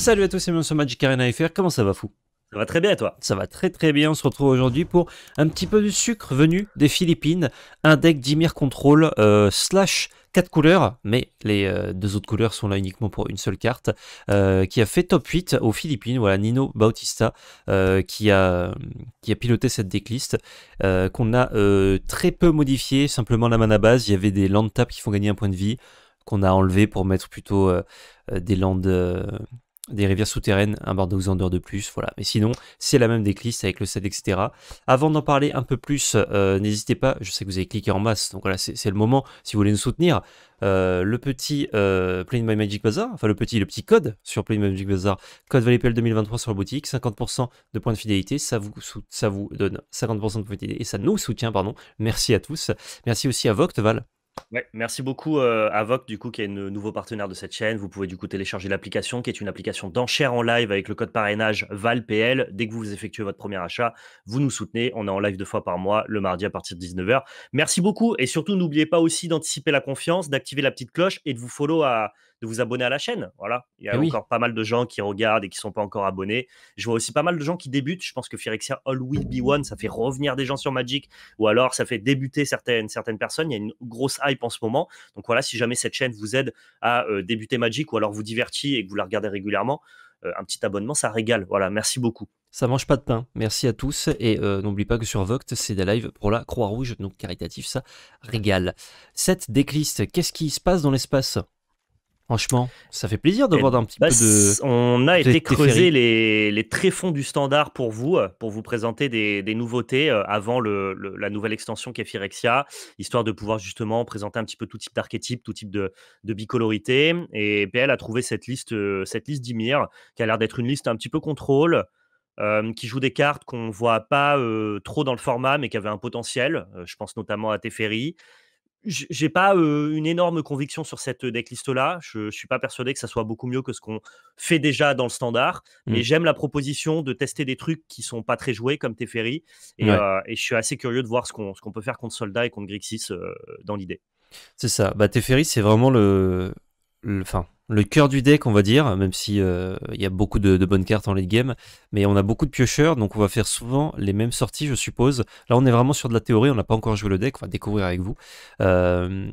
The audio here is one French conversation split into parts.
Salut à tous c'est bienvenue sur Magic Arena FR, comment ça va fou ça va très bien, toi Ça va très très bien. On se retrouve aujourd'hui pour un petit peu de sucre venu des Philippines. Un deck Dimir Control euh, slash 4 couleurs, mais les euh, deux autres couleurs sont là uniquement pour une seule carte, euh, qui a fait top 8 aux Philippines. Voilà, Nino Bautista qui, a, qui a piloté cette decklist, qu'on a très peu modifié, simplement la mana base. Il y avait des land taps qui font gagner un point de vie, qu'on a enlevé pour mettre plutôt des landes des rivières souterraines, un Bardoxander de plus, voilà. Mais sinon, c'est la même décliste avec le set, etc. Avant d'en parler un peu plus, euh, n'hésitez pas, je sais que vous avez cliqué en masse, donc voilà, c'est le moment, si vous voulez nous soutenir, euh, le petit euh, Play My Magic Bazaar, enfin le petit, le petit code sur Play My Magic Bazaar, code ValetPL 2023 sur la boutique, 50% de points de fidélité, ça vous, ça vous donne 50% de points de fidélité, et ça nous soutient, pardon. Merci à tous. Merci aussi à Voctval merci beaucoup Avoc euh, à du coup, qui est un nouveau partenaire de cette chaîne. Vous pouvez du coup télécharger l'application, qui est une application d'enchères en live avec le code parrainage VALPL. Dès que vous effectuez votre premier achat, vous nous soutenez. On est en live deux fois par mois, le mardi à partir de 19h. Merci beaucoup et surtout, n'oubliez pas aussi d'anticiper la confiance, d'activer la petite cloche et de vous follow à de vous abonner à la chaîne. Voilà, il y a eh encore pas mal de gens qui regardent et qui sont pas encore abonnés. Je vois aussi pas mal de gens qui débutent. Je pense que Phyrexia All Will Be One, ça fait revenir des gens sur Magic, ou alors ça fait débuter certaines, certaines personnes. Il y a une grosse hype en ce moment. Donc voilà, si jamais cette chaîne vous aide à euh, débuter Magic, ou alors vous divertit et que vous la regardez régulièrement, euh, un petit abonnement, ça régale. Voilà, merci beaucoup. Ça mange pas de pain. Merci à tous. Et euh, n'oublie pas que sur Voct, c'est des lives pour la Croix-Rouge, donc caritatif, ça régale. Cette décliste, qu'est-ce qui se passe dans l'espace Franchement, ça fait plaisir de voir un petit bah, peu de. On a été creuser les, les, tréfonds du standard pour vous, euh, pour vous présenter des, des nouveautés euh, avant le, la nouvelle extension qui histoire de pouvoir justement présenter un petit peu tout type d'archétype, tout type de, de, bicolorité. Et PL a trouvé cette liste, euh, cette liste qui a l'air d'être une liste un petit peu contrôle, qui joue des cartes qu'on ne voit pas trop dans le format, mais qui avait un potentiel. je pense notamment à Teferi j'ai pas une énorme conviction sur cette decklist là. Je, ne suis pas persuadé que ça soit beaucoup mieux que ce qu'on fait déjà dans le standard. Mais mmh. j'aime la proposition de tester des trucs qui sont pas très joués comme Teferi. Et, je suis assez curieux de voir ce qu'on peut faire contre Soldat et contre Grixis dans l'idée. C'est ça. Bah, Teferi, c'est vraiment le. Enfin, le cœur du deck, on va dire, même si euh, il y a beaucoup de, bonnes cartes en late game, mais on a beaucoup de piocheurs, donc on va faire souvent les mêmes sorties, je suppose. Là, on est vraiment sur de la théorie, on n'a pas encore joué le deck, on va découvrir avec vous. Euh,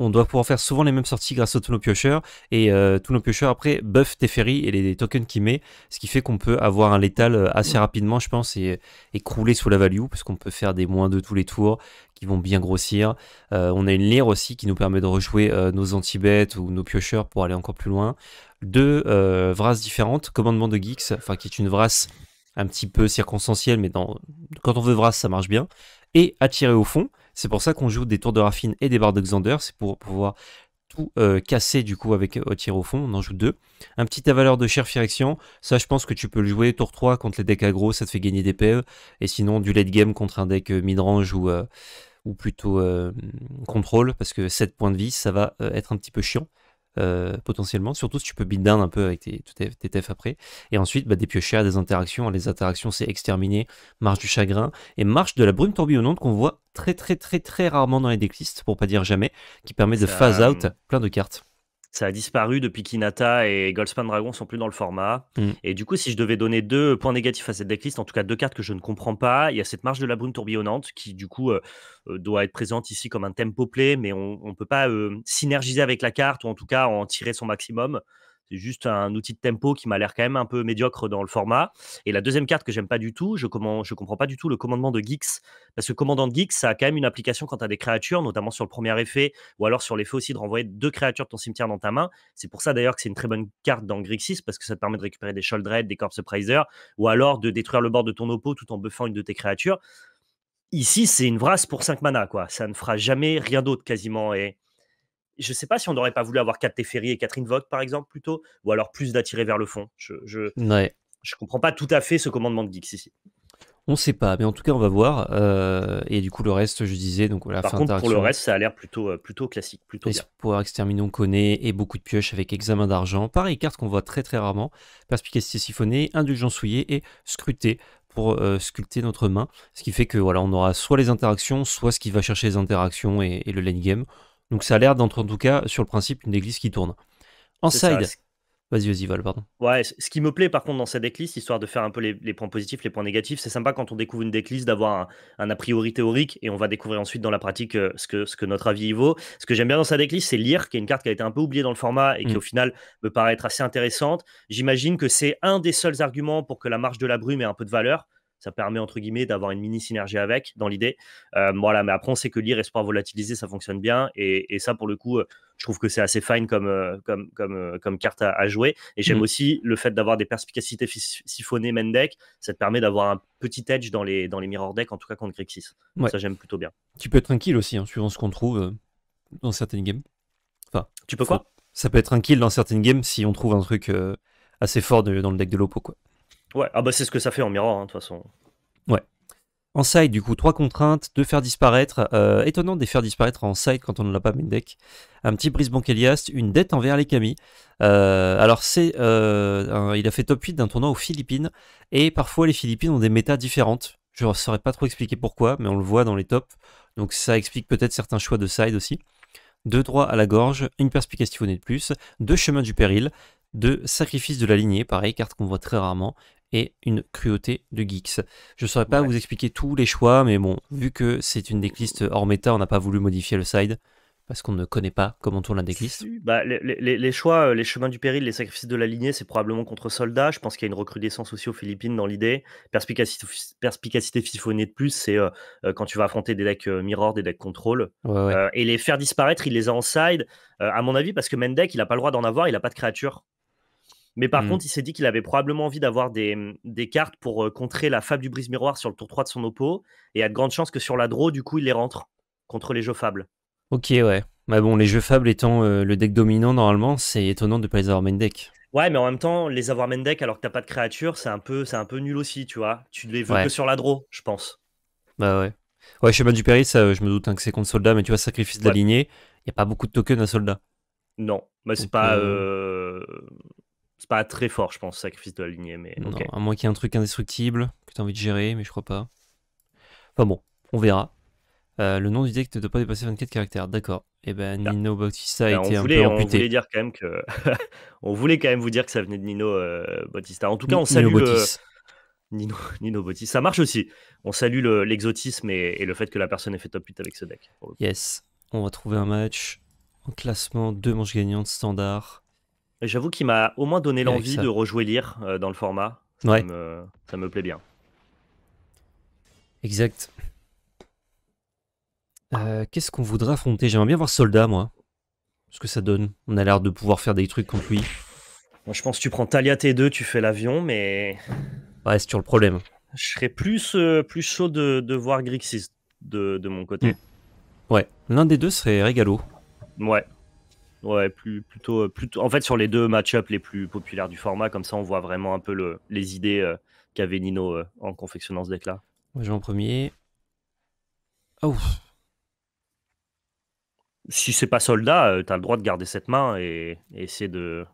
on doit pouvoir faire souvent les mêmes sorties grâce à tous nos piocheurs, et euh, tous nos piocheurs après buff Teferi et les, tokens qu'il met, ce qui fait qu'on peut avoir un létal assez rapidement, je pense, et, crouler sous la value, parce qu'on peut faire des moins de tous les tours, vont bien grossir. Euh, on a une lyre aussi qui nous permet de rejouer euh, nos anti-bêtes ou nos piocheurs pour aller encore plus loin. Deux euh, vraces différentes, commandement de geeks, enfin qui est une vrace un petit peu circonstancielle, mais dans... quand on veut vrace, ça marche bien. Et attirer au fond, c'est pour ça qu'on joue des tours de raffine et des barres de Xander, c'est pour pouvoir tout casser du coup avec attirer au fond, on en joue deux. Un petit avaleur de chair firection, ça je pense que tu peux le jouer tour 3 contre les decks aggro, ça te fait gagner des PE, et sinon du late game contre un deck mid-range ou, ou plutôt euh, contrôle, parce que 7 points de vie, ça va euh, être un petit peu chiant. Euh, potentiellement, surtout si tu peux bid' un peu avec tes, tes TF après. Et ensuite, bah, des piochères, des interactions. Les interactions, c'est exterminer, marche du chagrin et marche de la brume tourbillonnante qu'on voit très très très très rarement dans les decklists, pour pas dire jamais, qui permet de phase out hum. plein de cartes ça a disparu depuis qu'Inata et Goldspan Dragon sont plus dans le format. Mm. Et du coup, si je devais donner deux points négatifs à cette decklist, en tout cas deux cartes que je ne comprends pas, il y a cette marche de la brume tourbillonnante qui, du coup, euh, euh, doit être présente ici comme un tempo play, mais on ne peut pas euh, synergiser avec la carte ou en tout cas en tirer son maximum. C'est juste un outil de tempo qui m'a l'air quand même un peu médiocre dans le format. Et la deuxième carte que j'aime pas du tout, je ne comprends pas du tout le commandement de Geeks. Parce que commandant de Geeks, ça a quand même une application quand tu as des créatures, notamment sur le premier effet, ou alors sur l'effet aussi de renvoyer deux créatures de ton cimetière dans ta main. C'est pour ça d'ailleurs que c'est une très bonne carte dans Grixis, parce que ça te permet de récupérer des Sholdred, des Corpse Prizer, ou alors de détruire le bord de ton oppo tout en buffant une de tes créatures. Ici, c'est une vrasse pour 5 mana, quoi. Ça ne fera jamais rien d'autre quasiment. Et je ne sais pas si on n'aurait pas voulu avoir 4 Teferi et Catherine Vogt, par exemple, plutôt, ou alors plus d'attirer vers le fond. Je je, comprends pas tout à fait ce commandement de Geeks ici. On sait pas, mais en tout cas, on va voir. Euh, et du coup, le reste, je disais, donc voilà. Par contre, pour le reste, ça a l'air plutôt, euh, classique, plutôt bien. Pour exterminer, on connaît, et beaucoup de pioches avec examen d'argent. Pareil, carte qu'on voit très très rarement. Perspicacité siphonnée, indulgence souillée et scrutée pour euh, sculpter notre main. Ce qui fait que voilà, on aura soit les interactions, soit ce qui va chercher les interactions et, et le lane game. Donc ça a l'air d'être en tout cas, sur le principe, une église qui tourne. En side. Vas-y, vas-y, Val, pardon. Ouais, ce qui me plaît par contre dans cette déclisse, histoire de faire un peu les, points positifs, les points négatifs, c'est sympa quand on découvre une déclisse d'avoir un, a priori théorique et on va découvrir ensuite dans la pratique euh, ce, que, ce que notre avis y vaut. Ce que j'aime bien dans cette déclisse, c'est lire, qui est une carte qui a été un peu oubliée dans le format et qui mm. au final me paraît être assez intéressante. J'imagine que c'est un des seuls arguments pour que la marche de la brume ait un peu de valeur, ça permet, entre guillemets, d'avoir une mini synergie avec, dans l'idée. Euh, voilà, mais après, on sait que lire espoir volatilisé, ça fonctionne bien. Et, ça, pour le coup, euh, je trouve que c'est assez fine comme, euh, carte à, jouer. Et j'aime mmh. aussi le fait d'avoir des perspicacités siphonnées main deck. Ça te permet d'avoir un petit edge dans les, dans les mirror deck, en tout cas contre Grixis. Ça, j'aime plutôt bien. Tu peux être tranquille aussi, en hein, suivant ce qu'on trouve dans certaines games. Enfin, tu peux quoi Ça peut être tranquille dans certaines games si on trouve un truc assez fort dans le deck de l'Opo, quoi. Ouais, ah bah c'est ce que ça fait en miroir, hein, de toute façon. Ouais. En side, du coup, trois contraintes, deux faire disparaître. Euh, étonnant de les faire disparaître en side quand on ne l'a pas main deck. Un petit brise Elias, une dette envers les Camis. Euh, alors, c'est, euh, il a fait top 8 d'un tournoi aux Philippines. Et parfois, les Philippines ont des métas différentes. Je ne saurais pas trop expliquer pourquoi, mais on le voit dans les tops. Donc, ça explique peut-être certains choix de side aussi. Deux droits à la gorge, une perspicacité de plus, deux chemins du péril, deux sacrifices de la lignée, pareil, carte qu'on voit très rarement, et une cruauté de geeks. Je ne saurais pas vous expliquer tous les choix, mais bon, vu que c'est une decklist hors méta, on n'a pas voulu modifier le side parce qu'on ne connaît pas comment tourne la decklist bah, les, choix, euh, les chemins du péril, les sacrifices de la lignée, c'est probablement contre soldats. Je pense qu'il y a une recrudescence aussi aux Philippines dans l'idée. Perspicacité, perspicacité de plus, c'est euh, euh, quand tu vas affronter des decks mirror, des decks contrôle. et les faire disparaître, il les a en side, à mon avis, parce que Mendek, il n'a pas le droit d'en avoir, il n'a pas de créature. Mais par mmh. contre, il s'est dit qu'il avait probablement envie d'avoir des, mmh, cartes pour euh, contrer la fable du brise-miroir sur le tour 3 de son oppo. Et il y a de grandes chances que sur la draw, du coup, il les rentre contre les jeux fables. Ok, ouais. Mais bah bon, les jeux fables étant euh, le deck dominant, normalement, c'est étonnant de ne pas les avoir main deck. Ouais, mais en même temps, les avoir main deck alors que t'as pas de créature, c'est un, peu, un peu nul aussi, tu vois. Tu les veux que sur la draw, je pense. Bah ouais. Ouais, Chemin du péris, je me doute hein, que c'est contre soldat, mais tu vois, sacrifice de la lignée, il n'y a pas beaucoup de tokens à soldat. Non, mais bah, c'est pas. Euh, c'est pas très fort, je pense, sacrifice de la lignée. Mais, non, à moins qu'il y ait un truc indestructible que tu as envie de gérer, mais je crois pas. Enfin bon, on verra. Euh, le nom du deck ne doit pas dépasser 24 caractères, d'accord. eh ben Nino Bautista a ben, été un peu amputé. On voulait dire quand même que on voulait quand même vous dire que ça venait de Nino euh, Bautista. En tout cas, on salue Nino Nino, Bautista. Ça marche aussi. On salue l'exotisme et, le fait que la personne ait fait top 8 avec ce deck. Yes. On va trouver un match en classement deux manches gagnantes standard. J'avoue qu'il m'a au moins donné l'envie de rejouer lire euh, dans le format. Ça, me, plaît bien. Exact. Euh, qu'est-ce qu'on voudrait affronter J'aimerais bien voir Soldat, moi. Ce que ça donne. On a l'air de pouvoir faire des trucs contre lui. je pense que tu prends Talia T2, tu fais l'avion, mais. Ouais, c'est toujours le problème. Je serais plus, euh, plus chaud de, voir Grixis de, de, mon côté. Mm. Ouais, l'un des deux serait Régalo. Ouais. Ouais, plutôt, euh, plutôt, en fait, sur les deux match-up les plus populaires du format, comme ça, on voit vraiment un peu les idées euh, qu'avait Nino euh, en confectionnant ce deck-là. Moi, je vais en premier. Oh. Si c'est pas soldat, t'as le droit de garder cette main et, essayer de,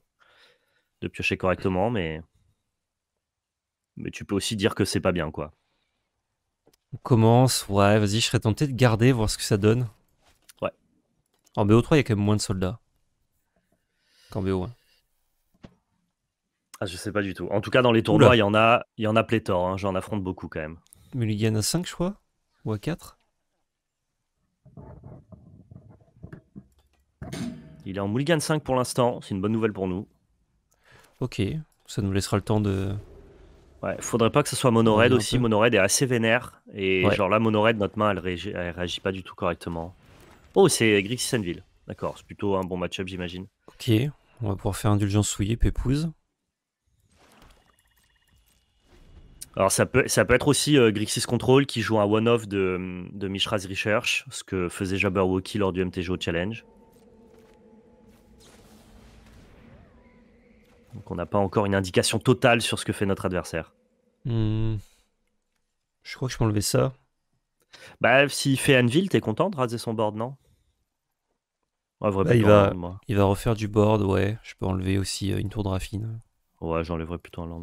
de piocher correctement, mais, mais tu peux aussi dire que c'est pas bien, quoi. On commence, ouais, vas-y, je serais tenté de garder, voir ce que ça donne. Ouais. En BO3, il y a quand même moins de soldats qu'en bo hein. ah, Je sais pas du tout. En tout cas, dans les tournois, il y, en a, y en a pléthore. Hein. J'en affronte beaucoup quand même. Mulligan à 5, je crois Ou à 4 Il est en Mulligan 5 pour l'instant. C'est une bonne nouvelle pour nous. Ok, ça nous laissera le temps de. Ouais, faudrait pas que ce soit Monored aussi. Monored est assez vénère. Et genre là, Monored, notre main, elle, réagit, réagit pas du tout correctement. Oh, c'est Grixis Senville. D'accord, c'est plutôt un bon match-up, j'imagine. Ok, on va pouvoir faire indulgence souillée, pépouse. Alors ça peut, ça peut être aussi euh, Grixis Control qui joue un one-off de, de Mishra's Research, ce que faisait Jabberwocky lors du MTGO Challenge. Donc on n'a pas encore une indication totale sur ce que fait notre adversaire. Hmm. Je crois que je peux enlever ça. Bah s'il fait Anvil, t'es content de raser son board, non il, va, refaire du board, ouais. Je peux enlever aussi euh, une tour de raffine. Ouais, j'enlèverais plutôt un land.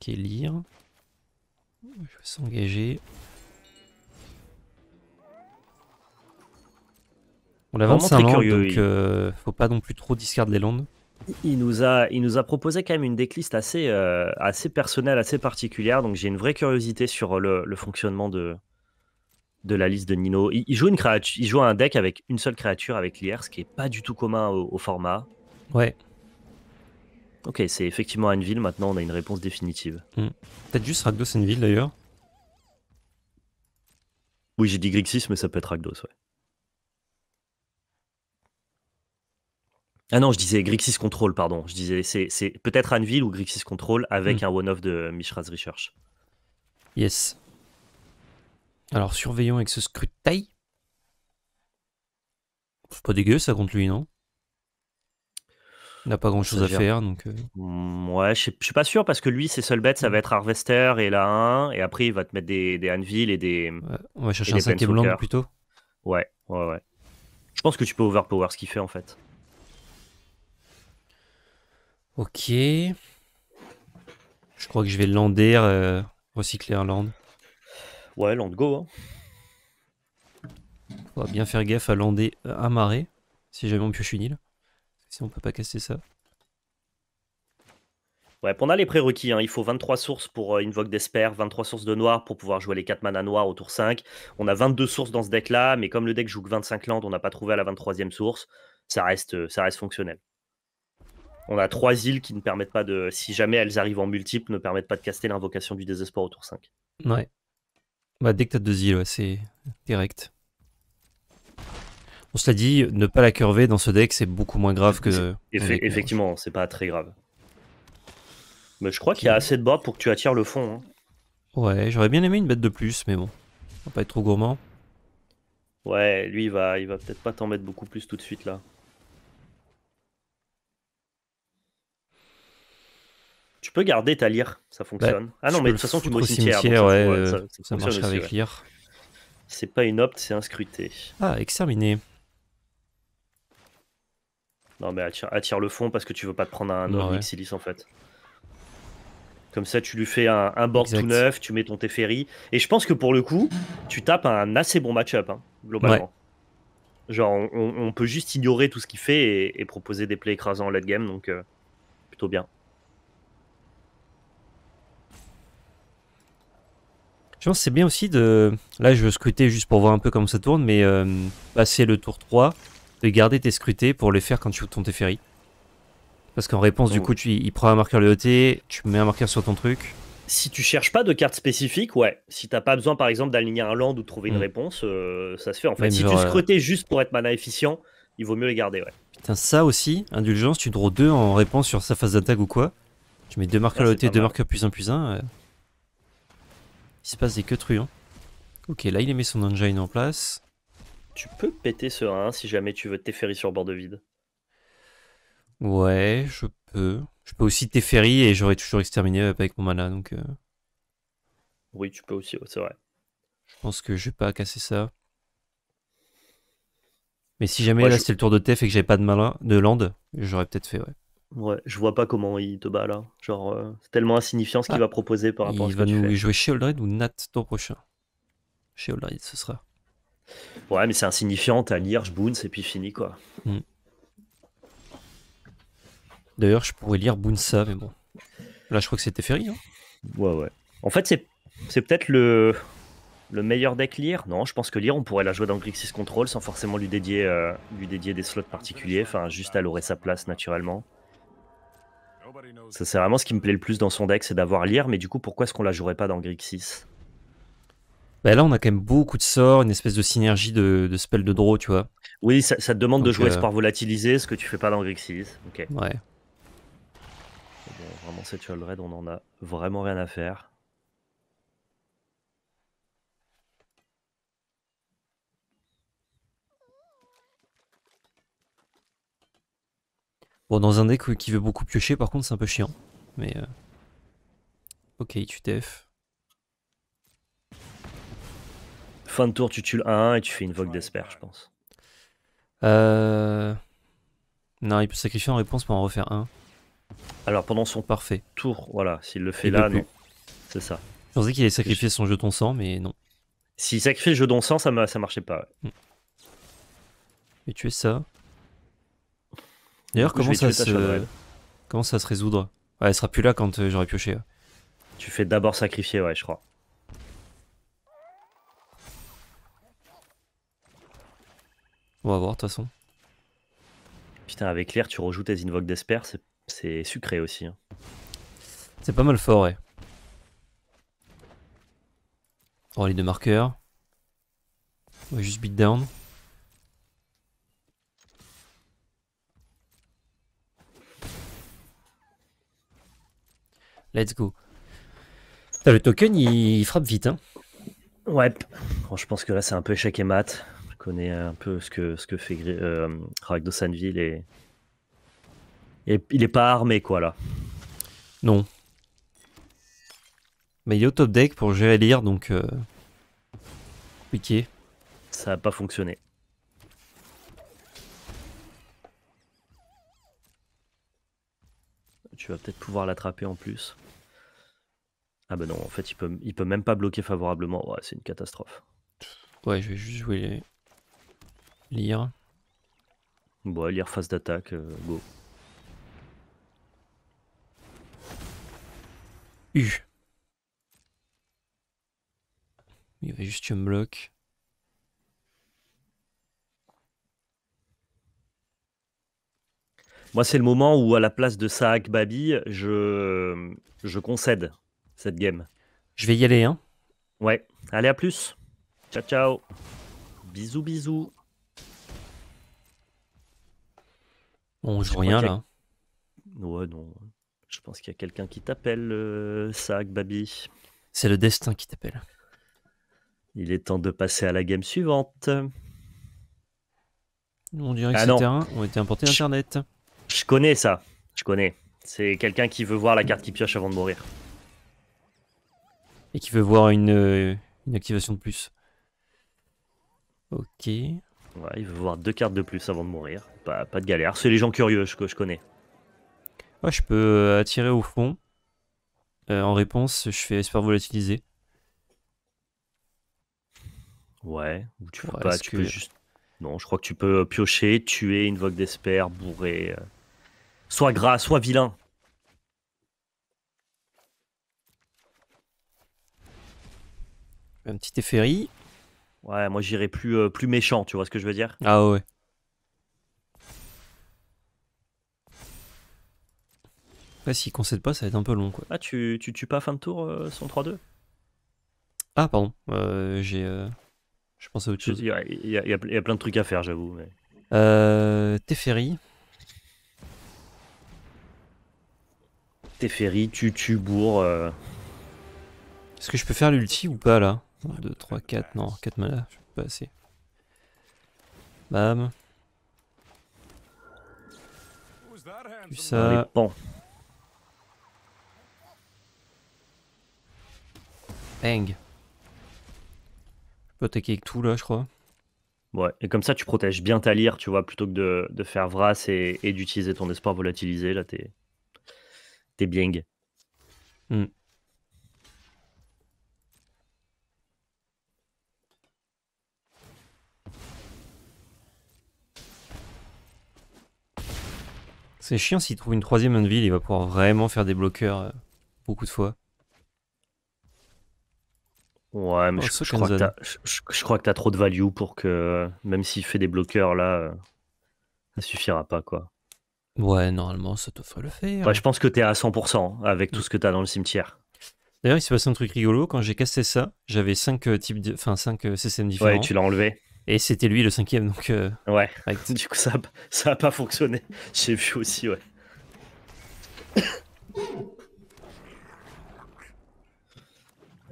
Ok, lire. Je vais s'engager. On a un land, curieux, donc il... Euh, faut pas non plus trop discard les landes. Il nous, a, il nous a proposé quand même une decklist assez, euh, assez personnelle, assez particulière, donc j'ai une vraie curiosité sur le fonctionnement de, de la liste de Nino. Il, joue, une il joue un deck avec une seule créature avec l'IR, ce qui est pas du tout commun au, format. Ouais. Ok, c'est effectivement Anvil, maintenant on a une réponse définitive. Hmm. Peut-être juste Rakdos Anvil d'ailleurs. Oui, j'ai dit Grixis, mais ça peut être Rakdos, ouais. Ah non, je disais Grixis Control, pardon. Je disais c'est peut-être Anvil ou Grixis Control avec hmm. un one-off de Mishra's Research. Yes. Alors, surveillons avec ce scrutin. C'est pas dégueu ça contre lui, non Il n'a pas grand chose à faire. donc. Euh. Mm, ouais, je suis pas sûr parce que lui, ses seules bêtes, ça va être Harvester et la 1. Et après, il va te mettre des, Anvil et des. on va chercher un cinquième land plutôt. Ouais, ouais, ouais. Je pense que tu peux overpower ce qu'il fait en fait. Ok. Je crois que je vais lander, euh, recycler un land. Ouais, Land Go. Hein. On va bien faire gaffe à lander euh, marée, si jamais on pioche une île. Si on peut pas casser ça. Ouais, on a les prérequis, hein. il faut 23 sources pour Invoke d'Esper, 23 sources de noir pour pouvoir jouer les 4 mana noirs au tour 5. On a 22 sources dans ce deck-là, mais comme le deck joue que 25 landes, on n'a pas trouvé à la 23e source. Ça reste, euh, ça reste fonctionnel. On a 3 îles qui ne permettent pas de. Si jamais elles arrivent en multiple, ne permettent pas de caster l'invocation du désespoir au tour 5. Ouais. Bah, dès que t'as deux îles, c'est direct. On se l'a dit, ne pas la curver dans ce deck, c'est beaucoup moins grave que. effectivement, c'est pas très grave. Mais je crois qu'il y a assez de bois pour que tu attires le fond. Hein. Ouais, j'aurais bien aimé une bête de plus, mais bon, on va pas être trop gourmand. Ouais, lui, va, il va peut-être pas t'en mettre beaucoup plus tout de suite là. Je peux garder ta lyre, ça bah, fonctionne. ah non, mais de toute façon, tu peux ça, euh, marche avec C'est pas une opte, c'est un scruté. Ah, exterminé. Non, mais attire, le fond parce que tu veux pas te prendre un bah, orixilis en fait. Comme ça, tu lui fais un, board tout neuf, tu mets ton Teferi. Et je pense que pour le coup, tu tapes un assez bon match-up, hein, globalement. Genre, on, peut juste ignorer tout ce qu'il fait et, proposer des plays écrasants en late game, donc euh, plutôt bien. c'est bien aussi de... Là, je veux scruter juste pour voir un peu comment ça tourne, mais euh, passer le tour 3, de garder tes scrutés pour les faire quand tu ouvres ton Teferi. Parce qu'en réponse, du coup, tu, il prend un marqueur le OT, e tu mets un marqueur sur ton truc. Si tu cherches pas de carte spécifique, ouais. Si t'as pas besoin, par exemple, d'aligner un land ou trouver une mm. réponse, euh, ça se fait. En fait, si tu scrutais euh, juste pour être mana efficient, il vaut mieux les garder, ouais. Putain, ça aussi, indulgence, tu draws deux en réponse sur sa phase d'attaque ou quoi. Tu mets deux marqueurs ah, le OT, e deux marqueurs plus un plus un. Il se passe des queues Ok, là il mis son engine en place. Tu peux péter ce 1 si jamais tu veux Teferi sur bord de vide. Ouais, je peux. Je peux aussi Teferi et j'aurais toujours exterminé avec mon mana, donc... Euh. Oui, tu peux aussi, c'est vrai. Je pense que je vais pas casser ça. Mais si jamais là le tour de Tef et que j'avais pas de, mana de land, j'aurais peut-être fait, ouais. Ouais, je vois pas comment il te bat là. Genre, euh, c'est tellement insignifiant ce qu'il ah, va proposer par rapport à ce Il va nous jouer ou Nat ton prochain Dread ce sera. Ouais, mais c'est insignifiant. T'as je Boons et puis fini quoi. Hmm. D'ailleurs, je pourrais lire ça mais bon. Là, je crois que c'était Ferry. Hein ouais, ouais. En fait, c'est, c'est peut-être le, le meilleur deck lire Non, je pense que lire on pourrait la jouer dans Grixis Control sans forcément lui dédier, euh, lui dédier des slots particuliers. Enfin, juste aurait sa place naturellement. Ça, c'est vraiment ce qui me plaît le plus dans son deck, c'est d'avoir lire, mais du coup, pourquoi est-ce qu'on la jouerait pas dans Grixis bah là, on a quand même beaucoup de sorts, une espèce de synergie de, spell de draw, tu vois. Oui, ça, te demande de jouer ce euh, Sport Volatilisé, ce que tu fais pas dans Grixis. Ok. Ouais. vraiment, cette Red, on en a vraiment rien à faire. Bon, dans un deck qui veut beaucoup piocher, par contre, c'est un peu chiant. Mais. Euh, ok, tu TF. Fin de tour, tu tues le 1-1 et tu fais une Vogue d'Espère je pense. Euh. Non, il peut sacrifier en réponse pour en refaire un. Alors pendant son Parfait. tour, voilà, s'il le fait là, C'est ça. Je pensais qu'il allait sacrifier son jeton sang, mais non. S'il sacrifiait le jeton sang, ça, ça marchait pas. Mais mm. Et tu es ça. D'ailleurs, comment, ça se... comment ça se résoudre ouais, Elle sera plus là quand euh, j'aurai pioché. Tu fais d'abord sacrifier, ouais, je crois. On va voir, de toute façon. Putain, avec l'air, tu rejoues tes invoques d'espère c'est sucré aussi. Hein. C'est pas mal fort, ouais. Oh, les deux marqueurs. On va juste beat down. let's go. le token, il, frappe vite. Hein. Ouais, je pense que là, c'est un peu échec et mat. Je connais un peu ce que, ce que fait euh, et... et il est pas armé, quoi, là. Non. Mais il est au top deck pour gérer lire, donc... Euh... Ça n'a pas fonctionné. tu vas peut-être pouvoir l'attraper en plus. Ah bah non, en fait, il peut, il peut même pas bloquer favorablement. Ouais, c'est une catastrophe. Ouais, je vais juste jouer les... lire. Bon, lire face d'attaque, euh, go. U. Il va juste tu me bloques. Moi, c'est le moment où, à la place de Saak Babi, je, concède cette game. Je vais y aller, hein. Ouais. Allez, à plus. Ciao, ciao. Bisous, bisous. On joue rien, là. Hein. Ouais, non. Je pense qu'il y a quelqu'un qui t'appelle, euh, Babi. C'est le destin qui t'appelle. Il est temps de passer à la game suivante. On dirait que ces un... ont été importé d'Internet. Je connais ça. Je connais. C'est quelqu'un qui veut voir la carte qui pioche avant de mourir. Et qui veut voir une, euh, activation de plus. Ok. Ouais, il veut voir deux cartes de plus avant de mourir. Pas, de galère. C'est les gens curieux que je, connais. Ouais, je peux euh, attirer au fond. Euh, en réponse, je fais espère volatiliser. Ouais, ou tu pas, tu juste. Non, je crois que tu peux piocher, tuer, une invoque d'espère, bourrer. Soit gras, soit vilain. Un petit Teferi. Ouais, moi j'irais plus, euh, plus méchant, tu vois ce que je veux dire Ah ouais. Ouais, s'il concède pas, ça va être un peu long quoi. Ah, tu, tu tues pas fin de tour euh, son 3-2 Ah, pardon, euh, j'ai. Je pensais à autre chose. Il y, a plein de trucs à faire, j'avoue. Teferi. T'es Teferi, tu tu Euh... Est-ce que je peux faire l'ulti ou pas là 1, 2, 3, 4, non, 4 mana, je peux pas assez. Bam. Tu ça. Bon. Bang. Je peux attaquer avec tout là, je crois. Ouais, et comme ça, tu protèges bien ta lyre, tu vois, plutôt que de, faire Vras et, et d'utiliser ton espoir volatilisé. Là, t'es t'es bien. Hmm. C'est chiant s'il trouve une troisième ville, il va pouvoir vraiment faire des bloqueurs euh, beaucoup de fois. Ouais, mais oh, je, crois que t'as trop de value pour que, euh, même s'il fait des bloqueurs là, euh, ça suffira pas quoi. Ouais, normalement, ça te ferait le faire. Ouais, je pense que t'es à 100% hein, avec tout ce que t'as dans le cimetière. D'ailleurs, il s'est passé un truc rigolo. Quand j'ai cassé ça, j'avais 5 euh, types, de... CCN euh, différents. Ouais, tu l'as enlevé. Et c'était lui le cinquième, donc. Euh, ouais. Du coup, ça, a... pas fonctionné. J'ai vu aussi, ouais.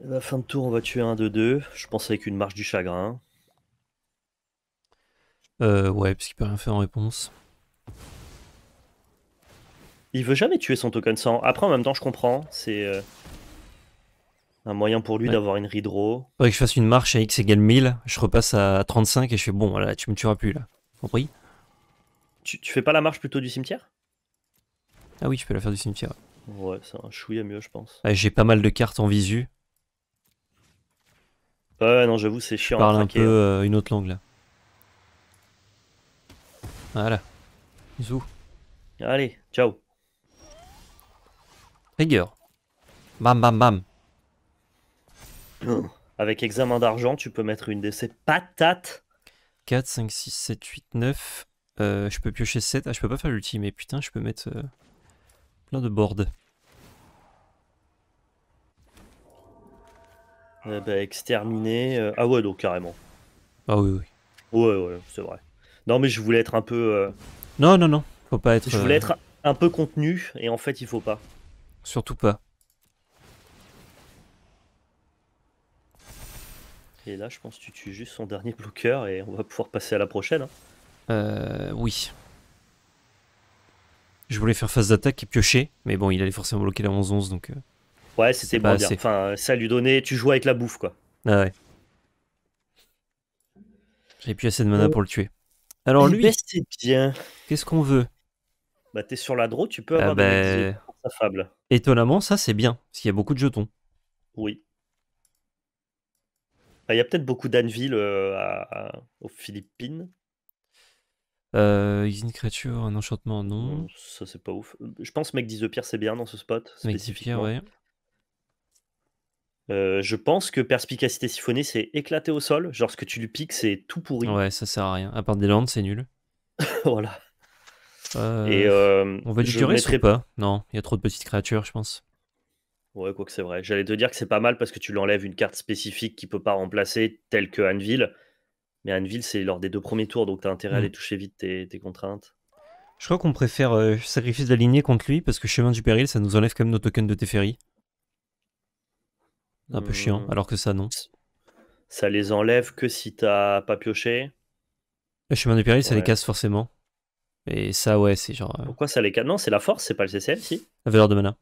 la fin de tour, on va tuer un de deux. Je pense avec une marche du chagrin. Euh, ouais, parce qu'il peut rien faire en réponse. Il veut jamais tuer son token sans, Après, en même temps, je comprends. C'est euh, un moyen pour lui d'avoir une redraw. Faudrait que je fasse une marche à x égale 1000. Je repasse à 35 et je fais bon, voilà, tu me tueras plus là. Compris tu, fais pas la marche plutôt du cimetière Ah oui, je peux la faire du cimetière. Ouais, c'est un chouïa mieux, je pense. Ah, j'ai pas mal de cartes en visu. Ouais, non, j'avoue, c'est chiant. Parle un peu euh, une autre langue là. Voilà. Bisous. Allez, ciao. Rigueur. Bam, bam, bam. Oh. Avec examen d'argent, tu peux mettre une de ces patates. 4, 5, 6, 7, 8, 9. je peux piocher 7. Ah, je peux pas faire l'ultime, mais putain, je peux mettre euh, plein de boards. Eh ben, euh, exterminer. Ah ouais, donc carrément. Ah oui, oui. Ouais, ouais, c'est vrai. Non, mais je voulais être un peu. Euh, non, non, non. Faut pas être. Je voulais euh, être un peu contenu, et en fait, il faut pas. Surtout pas. Et là, je pense que tu tues juste son dernier bloqueur et on va pouvoir passer à la prochaine. Hein. Euh, oui. Je voulais faire phase d'attaque et piocher, mais bon, il allait forcément bloquer la 11-11, donc... Euh, ouais, c'était bon. Enfin, ça lui donnait. Tu jouais avec la bouffe, quoi. Ah ouais. J'avais plus assez de mana euh. pour le tuer. Alors eh lui, ben, bien. qu'est-ce qu'on veut Bah, t'es sur la draw, tu peux ah avoir des. Bah, fable. Étonnamment, ça c'est bien, parce qu'il y a beaucoup de jetons. Oui. Bah, il y a peut-être beaucoup d'Anneville euh, aux Philippines. Euh, une créature, un enchantement, non. Ça c'est pas ouf. Je pense Mec 10 de Pierre c'est bien dans ce spot. Euh, je pense que perspicacité siphonée c'est éclaté au sol. Genre, ce que tu lui piques, c'est tout pourri. Ouais, ça sert à rien. À part des landes, c'est nul. voilà. Euh, et euh, on va du pas Non, il y a trop de petites créatures, je pense. Ouais, quoi que c'est vrai. J'allais te dire que c'est pas mal parce que tu l'enlèves une carte spécifique qui peut pas remplacer, telle que Anvil. Mais Anvil, c'est lors des deux premiers tours, donc t'as intérêt à hmm. aller toucher vite tes, contraintes. Je crois qu'on préfère euh, sacrifice d'aligner contre lui parce que chemin du péril, ça nous enlève quand même nos tokens de Teferi. Un peu chiant, hmm. alors que ça, non. Ça les enlève que si t'as pas pioché. chemin du péril, ça les casse forcément. Et ça, ouais, c'est genre. Euh, Pourquoi ça les cas Non, c'est la force, c'est pas le CCM, si La valeur de mana.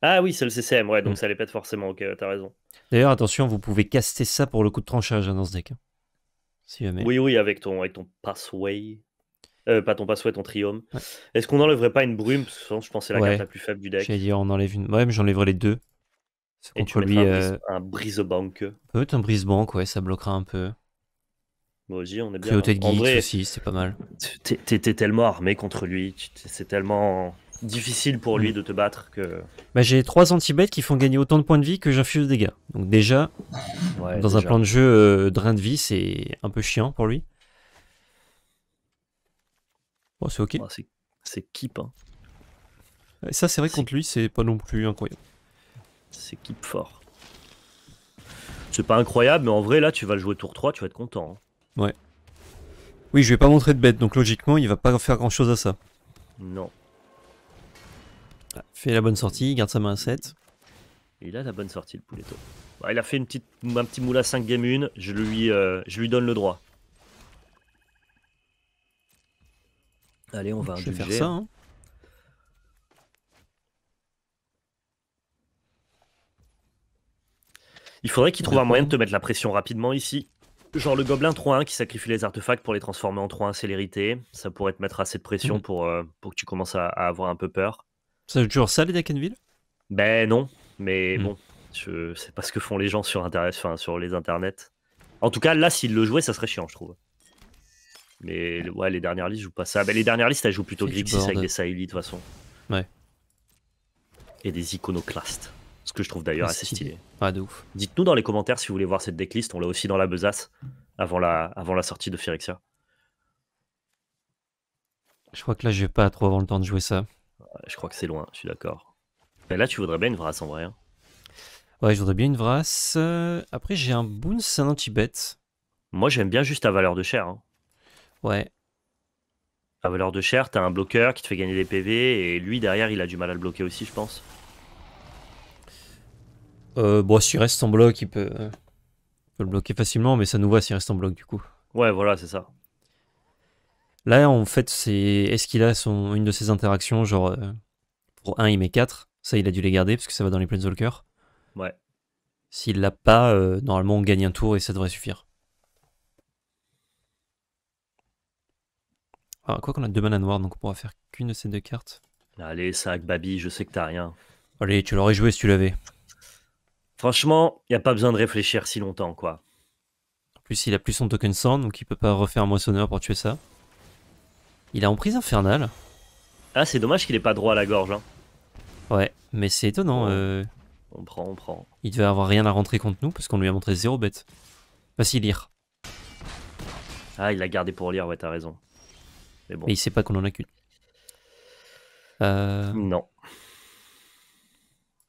Ah oui, c'est le CCM, ouais, donc mm. ça les pète forcément, ok, t'as raison. D'ailleurs, attention, vous pouvez caster ça pour le coup de tranchage hein, dans ce deck. Hein. Oui, oui, avec ton, avec ton Passway. Euh, pas ton Passway, ton Triome. Est-ce qu'on enlèverait pas une brume Parce je pensais la carte la plus faible du deck. J'allais dire, on enlève une. Ouais, j'enlèverais les deux. Et tu lui. Un, euh, brise... banque peut un brise-banque, ouais, ça bloquera un peu. Moi aussi, on est bien. aussi, c'est pas mal. T'es tellement armé contre lui, c'est tellement difficile pour lui mm. de te battre que. Bah, j'ai trois anti-bêtes qui font gagner autant de points de vie que j'infuse des dégâts. Donc déjà, dans un plan de jeu euh, drain de vie, c'est un peu chiant pour lui. Bon, oh, c'est ok. Oh, c'est keep. Hein. Et ça, c'est vrai contre lui, c'est pas non plus incroyable. C'est keep fort. C'est pas incroyable, mais en vrai, là, tu vas le jouer tour 3, tu vas être content. Hein. Ouais. Oui, je vais pas montrer de bête, donc logiquement, il va pas faire grand chose à ça. Non. Ah, fais la bonne sortie, garde sa main à 7. il a la bonne sortie, le pouletto. il a fait une petite, un petit moula 5 game 1, je lui, euh, je lui donne le droit. Allez, on va Je vais faire ça. Hein. Il faudrait qu'il trouve un moyen de te mettre la pression rapidement ici. Genre le gobelin 3-1 qui sacrifie les artefacts pour les transformer en 3-1 célérité, ça pourrait te mettre assez de pression mhm. pour, euh, pour que tu commences à, avoir un peu peur. Ça joue toujours ça les Deckenville Ben non, mais mhm. bon, je sais pas ce que font les gens sur, internet, sur les internets. En tout cas, là, s'ils le jouaient, ça serait chiant, je trouve. Mais ouais, les dernières listes jouent pas ça. Ben, les dernières listes, elles jouent plutôt Grixis avec des Saïli de toute façon. Ouais. Et des iconoclastes. Ce que je trouve d'ailleurs ah, assez stylé. Ah, de ouf. Dites-nous dans les commentaires si vous voulez voir cette decklist. On l'a aussi dans la besace avant la, sortie de Phyrexia. Je crois que là, je vais pas trop avoir le temps de jouer ça. Je crois que c'est loin, je suis d'accord. Mais là, tu voudrais bien une Vras en vrai. Hein. Ouais, je voudrais bien une Vras euh, Après, j'ai un Boons, un anti Moi, j'aime bien juste ta valeur de chair. Hein. Ouais. À valeur de chair, t'as un bloqueur qui te fait gagner des PV et lui derrière il a du mal à le bloquer aussi, je pense. Euh, bon, s'il reste en bloc, euh, il peut, le bloquer facilement, mais ça nous voit s'il reste en bloc du coup. Ouais, voilà, c'est ça. Là, en fait, c'est est-ce qu'il a une de ses interactions, genre euh, pour 1, il met 4. Ça, il a dû les garder parce que ça va dans les Planeswalkers. Ouais. S'il l'a pas, euh, normalement, on gagne un tour et ça devrait suffire. Ah, quoi qu'on a deux à noires, donc on pourra faire qu'une de ces deux cartes. Allez, sac, Babi, je sais que t'as rien. Allez, tu l'aurais joué si tu l'avais. Franchement, il n'y a pas besoin de réfléchir si longtemps, quoi. En plus, il a plus son token sand, donc il peut pas refaire un moissonneur pour tuer ça. Il a prise infernale. Ah, c'est dommage qu'il ait pas droit à la gorge. Hein. Ouais, mais c'est étonnant. Euh. On prend, on prend. Il devait avoir rien à rentrer contre nous parce qu'on lui a montré zéro bête. Vas-y, lire. Ah, il l'a gardé pour lire, ouais, t'as raison. Mais bon. Et il sait pas qu'on en a qu'une. Euh. Non.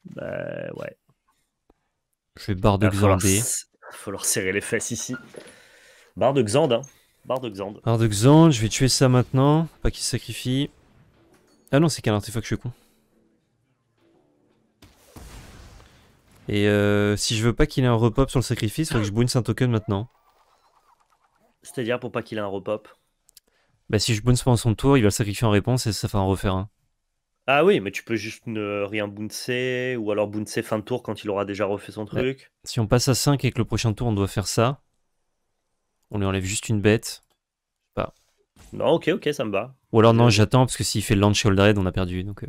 Bah, ouais. Je vais barre de Xandé. Il va falloir serrer les fesses ici. Barre de Xand, hein. Barre de Xand. Barre de Xand, je vais tuer ça maintenant. Pas qu'il se sacrifie. Ah non, c'est qu'un artefact, je suis con. Et euh, si je veux pas qu'il ait un repop sur le sacrifice, il faut que je bounce un token maintenant. C'est-à-dire pour pas qu'il ait un repop Bah si je bounce en son tour, il va le sacrifier en réponse et ça fait en refaire un. Ah oui, mais tu peux juste ne rien bouncer, ou alors bouncer fin de tour quand il aura déjà refait son bah, truc. Si on passe à 5 et que le prochain tour on doit faire ça, on lui enlève juste une bête. Pas. Bah. Non, ok, ok, ça me va. Ou alors non, j'attends parce que s'il fait Launch red on a perdu. Donc, euh.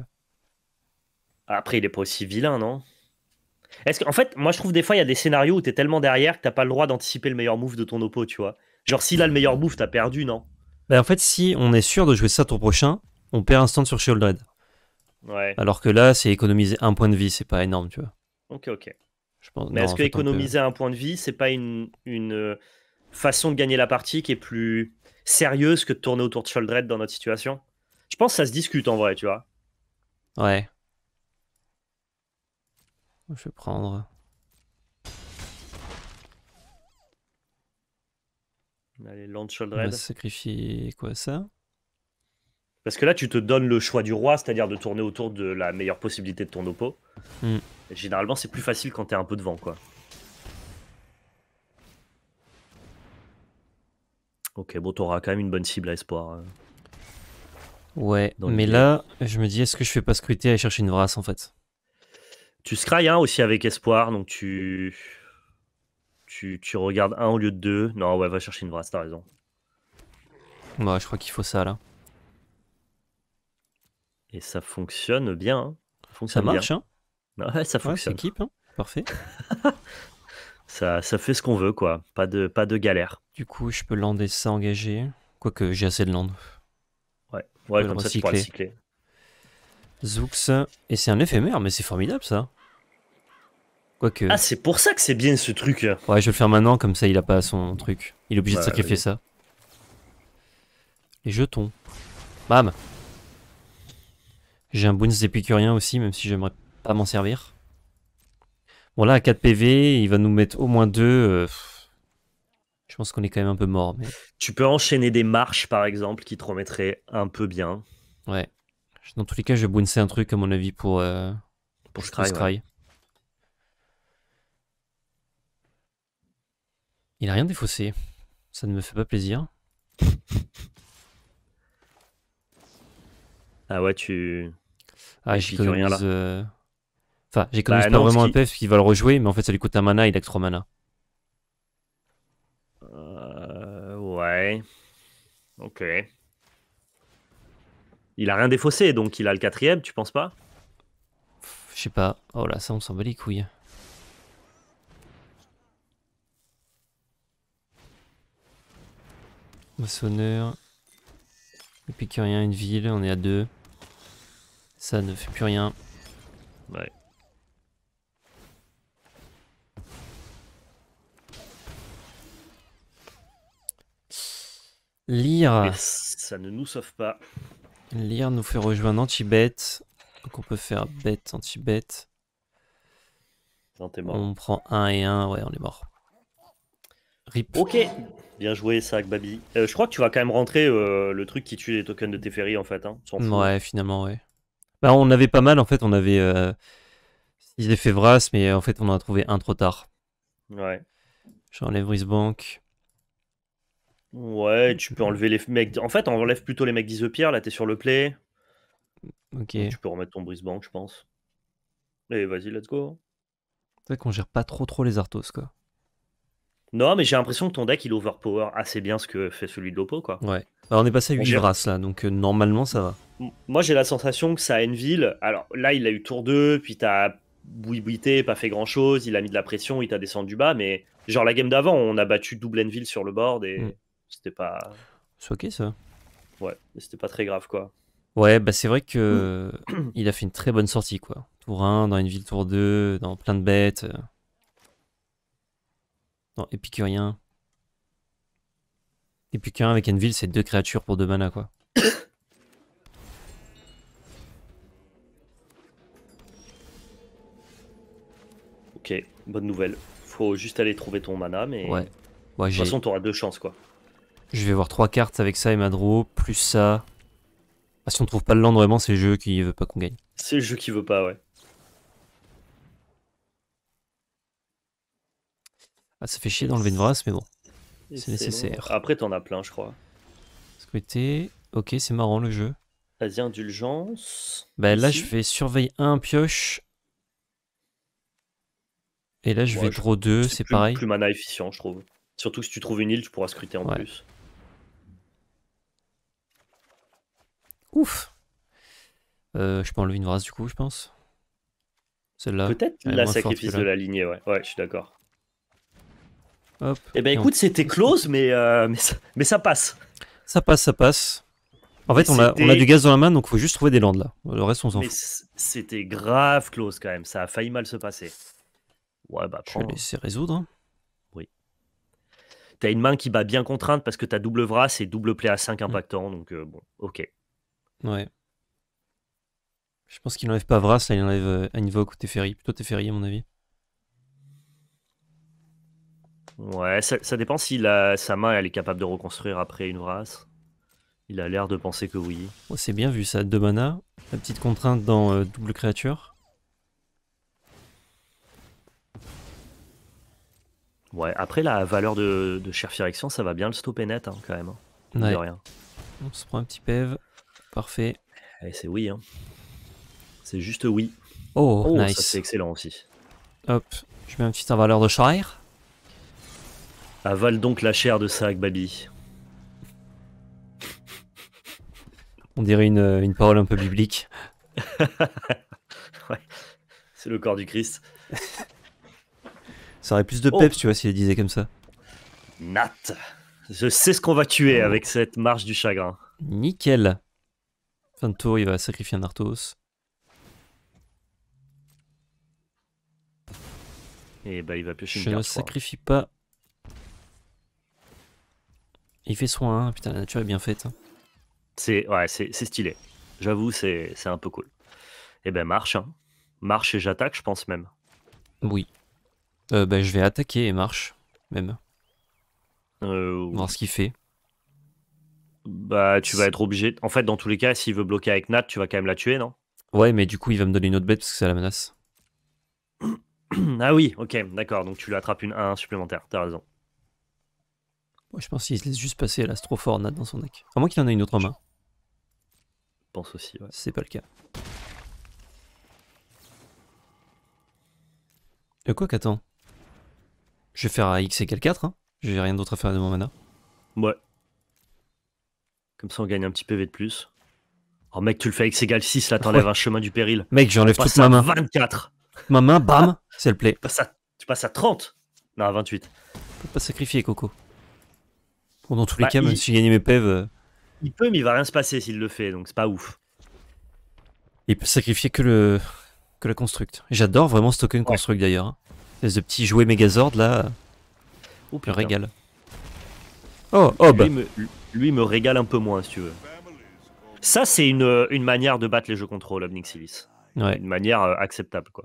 ah, Après, il est pas aussi vilain, non Est-ce qu'en fait, moi je trouve des fois il y a des scénarios où t'es tellement derrière que t'as pas le droit d'anticiper le meilleur move de ton oppo, tu vois. Genre, s'il a le meilleur move, t'as perdu, non Bah, en fait, si on est sûr de jouer ça ton prochain, on perd un stand sur Shieldred. Alors que là, c'est économiser un point de vie, c'est pas énorme, tu vois. Ok, ok. Mais est-ce que économiser un, point de vie, c'est pas une, euh, façon de gagner la partie qui est plus sérieuse que de tourner autour de Sholdred dans notre situation Je pense que ça se discute en vrai, tu vois. Ouais. Je vais prendre. Allez, Land Sholdred. On va sacrifier quoi ça parce que là, tu te donnes le choix du roi, c'est-à-dire de tourner autour de la meilleure possibilité de ton oppo. Hmm. Généralement, c'est plus facile quand t'es un peu devant, quoi. Ok, bon, t'auras quand même une bonne cible à espoir. Hein. Ouais, donc... mais là, je me dis, est-ce que je fais pas scruter à chercher une vrasse, en fait Tu scryes hein, aussi avec espoir, donc tu... tu... regardes un au lieu de deux. Non, ouais, va chercher une vrasse, t'as raison. Bah, je crois qu'il faut ça, là. Et ça fonctionne bien. Ça, marche, hein. ça fonctionne. parfait. ça, ça fait ce qu'on veut, quoi. Pas de, pas de galère. Du coup, je peux lander ça engagé. Quoique j'ai assez de land. Ouais, ouais comme ça, tu pourras Et c'est un éphémère, mais c'est formidable ça. Quoique... Ah, c'est pour ça que c'est bien ce truc. Ouais, je vais le faire maintenant, comme ça il a pas son truc. Il est obligé de bah, sacrifier ça. Les jetons. Bam j'ai un bonus épicurien aussi, même si j'aimerais pas m'en servir. Bon là, à 4 PV, il va nous mettre au moins 2. Euh, je pense qu'on est quand même un peu mort. Tu peux enchaîner des marches, par exemple, qui te remettraient un peu bien. Ouais. Dans tous les cas, je vais bouncer un truc, à mon avis, pour... Euh, Scry, Il a rien défaussé. Ça ne me fait pas plaisir. ah ouais, tu... Ah, j'ai euh, Enfin, j'ai bah, connu vraiment un PF qui va le rejouer, mais en fait, ça lui coûte un mana, il a que 3 mana. Euh, ouais. Ok. Il a rien défaussé, donc il a le quatrième, tu penses pas Je sais pas. Oh là, ça, on s'en bat les couilles. a rien, une ville, on est à deux. Ça ne fait plus rien. Ouais. Lire. ça ne nous sauve pas. Lire nous fait rejoindre Anti-Bête. Donc on peut faire bête, anti-bête. On prend un et un, ouais, on est mort. Rip. Ok, bien joué, Sac Babi. Euh, je crois que tu vas quand même rentrer euh, le truc qui tue les tokens de Teferi en fait. Hein. ouais, finalement, ouais. Bah, on avait pas mal, en fait, on avait euh, effets Vras, mais en fait, on en a trouvé un trop tard. Ouais. J'enlève Risbank. Ouais, tu peux enlever les mecs. En fait, on enlève plutôt les mecs d'Isopierre, là, t'es sur le play. Ok. Tu peux remettre ton Brisbank, je pense. Et eh, vas-y, let's go. C'est vrai qu'on gère pas trop trop les Arthos, quoi. Non, mais j'ai l'impression que ton deck, il overpower assez bien ce que fait celui de l'Oppo quoi. Ouais. Alors on est passé à 8 races là, donc euh, normalement ça va. Moi j'ai la sensation que ça une Enville, alors là il a eu tour 2, puis t'as bouibuité, pas fait grand chose, il a mis de la pression, il t'a descendu bas, mais genre la game d'avant on a battu double Enville sur le board et mm. c'était pas. C'est ok ça Ouais, c'était pas très grave quoi. Ouais, bah c'est vrai que mm. il a fait une très bonne sortie quoi. Tour 1, dans ville, tour 2, dans plein de bêtes. Dans euh. Épicurien. Et puis qu'un avec Enville, c'est deux créatures pour deux mana, quoi. ok, bonne nouvelle. Faut juste aller trouver ton mana, mais... Ouais. de toute façon, t'auras deux chances, quoi. Je vais voir trois cartes avec ça et Madro, plus ça... Ah, si on trouve pas le land, vraiment, c'est le jeu qui veut pas qu'on gagne. C'est le jeu qui veut pas, ouais. Ah, ça fait chier d'enlever une brasse, mais bon. C'est nécessaire. Après, t'en as plein, je crois. Scruter... Ok, c'est marrant le jeu. Vas-y, indulgence. Bah, là, je vais surveiller un pioche. Et là, je vais draw 2, c'est pareil. plus mana efficient, je trouve. Surtout que si tu trouves une île, tu pourras scruter en plus. Ouf euh, Je peux enlever une race du coup, je pense. Celle-là. Peut-être la sacrifice de la lignée, ouais. Ouais, je suis d'accord et Eh ben écoute, c'était close, mais, euh, mais, ça, passe. Ça passe, ça passe. En fait, on a, on a, du gaz dans la main, donc faut juste trouver des landes là. Le reste, on s'en fout. C'était grave close quand même. Ça a failli mal se passer. Ouais, bah, Je vais laisser résoudre. Hein. Oui. T'as une main qui bat bien contrainte parce que t'as double vras et double play à 5 mm. impactants Donc, euh, bon, ok. Ouais. Je pense qu'il n'enlève pas Vras, là, il enlève euh, ou Teferi. Plutôt Teferi, à mon avis. Ouais, ça, dépend si la, sa main elle est capable de reconstruire après une race. Il a l'air de penser que oui. Oh, c'est bien vu ça, de mana. La petite contrainte dans euh, double créature. Ouais, après la valeur de, de Cherfirection, ça va bien le stopper net hein, quand même. Hein. rien. On se prend un petit pev. Parfait. Et eh, c'est oui. Hein. C'est juste oui. Oh, oh Ça, c'est excellent aussi. Hop, je mets un petit en valeur de Shire. Avale donc la chair de sac Babi. On dirait une, parole un peu biblique. C'est le corps du Christ. ça aurait plus de oh. peps, tu vois, s'il disait comme ça. Nat Je sais ce qu'on va tuer oh. avec cette marche du chagrin. Nickel. Fin de tour, il va sacrifier un Arthos. Et eh bah ben, il va piocher une carte. Je ne sacrifie pas il fait soin, hein. putain, la nature est bien faite. Hein. C'est ouais, c'est stylé. J'avoue, c'est un peu cool. Et eh ben marche, hein. marche et j'attaque, je pense même. Oui. Euh, ben, je vais attaquer et marche, même. Euh... Voir ce qu'il fait. Bah, tu vas être obligé. En fait, dans tous les cas, s'il veut bloquer avec Nat, tu vas quand même la tuer, non Ouais, mais du coup, il va me donner une autre bête parce que c'est la menace. ah oui, ok, d'accord. Donc tu attrapes une 1 supplémentaire, t'as raison. Moi, je pense qu'il se laisse juste passer Nat dans son deck. À moins qu'il en ait une autre en main. Je pense aussi, ouais. C'est pas le cas. Et euh, quoi qu'attends Je vais faire à X égale 4, hein J'ai rien d'autre à faire de mon mana. Ouais. Comme ça, on gagne un petit PV de plus. Oh mec, tu le fais à X égale 6, là, t'enlèves un chemin du péril. Mec, j'enlève toute ma main. 24 Ma main, bam, c'est le play. Tu passes, à, 30 Non, à 28. Faut pas sacrifier, Coco dans tous les bah, cas, même si j'ai gagné mes PEV. Euh, il peut, mais il va rien se passer s'il le fait, donc c'est pas ouf. Il peut sacrifier que le que la construct. J'adore vraiment ce token construct d'ailleurs. C'est hein. ce petit jouet Megazord là. Oh, le régale. Oh, lui, me, régale un peu moins si tu veux. Ça, c'est une, une, manière de battre les jeux contrôle, Obnix Une manière euh, acceptable quoi.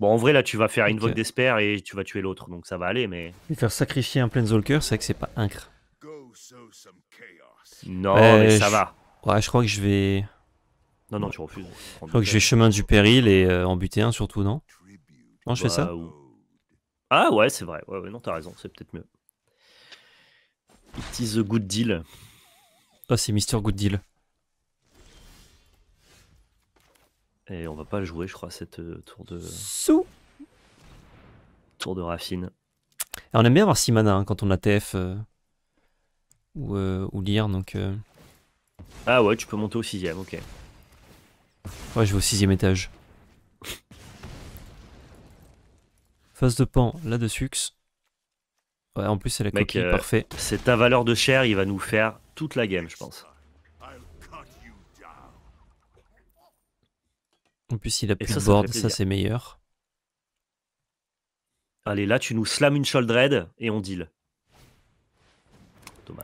Bon, en vrai, là, tu vas faire une vogue d'espère et tu vas tuer l'autre, donc ça va aller, mais. faire sacrifier un Planeswalker, c'est vrai que c'est pas incre. Non, ça va. Ouais, je crois que je vais. Non, non, tu refuses. Je crois que je vais chemin du péril et euh, en buter un surtout, non Non, je fais ça bah, ou... Ah ouais, c'est vrai. Ouais, ouais non, t'as raison, c'est peut-être mieux. It is a good deal. Ah, oh, c'est Mister Good Deal. Et on va pas le jouer, je crois, cette euh, tour de. Sous Tour de raffine. on aime bien avoir 6 mana hein, quand on a TF. Euh. Euh, ou, lire. Donc, euh. Ah ouais, tu peux monter au sixième, ok. Ouais, je vais au sixième étage. Face de pan, là dessus Ouais, en plus, c'est la Mec, euh, parfait. C'est ta valeur de chair, il va nous faire toute la game, je pense. En plus, il a plus de board, ça, c'est meilleur. Allez, là, tu nous slams une shoulder sholdred et on deal.